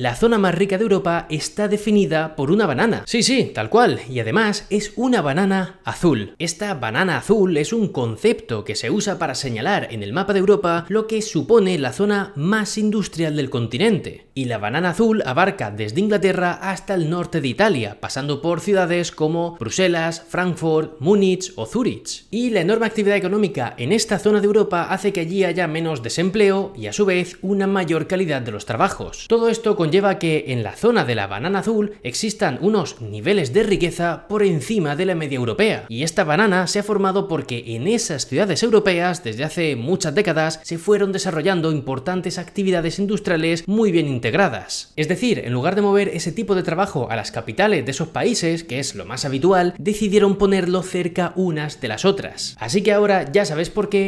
La zona más rica de Europa está definida por una banana. Sí, sí, tal cual. Y además es una banana azul. Esta banana azul es un concepto que se usa para señalar en el mapa de Europa lo que supone la zona más industrial del continente. Y la banana azul abarca desde Inglaterra hasta el norte de Italia, pasando por ciudades como Bruselas, Frankfurt, Múnich o Zúrich. Y la enorme actividad económica en esta zona de Europa hace que allí haya menos desempleo y a su vez una mayor calidad de los trabajos. Todo esto con conlleva que en la zona de la banana azul existan unos niveles de riqueza por encima de la media europea. Y esta banana se ha formado porque en esas ciudades europeas, desde hace muchas décadas, se fueron desarrollando importantes actividades industriales muy bien integradas. Es decir, en lugar de mover ese tipo de trabajo a las capitales de esos países, que es lo más habitual, decidieron ponerlo cerca unas de las otras. Así que ahora ya sabes por qué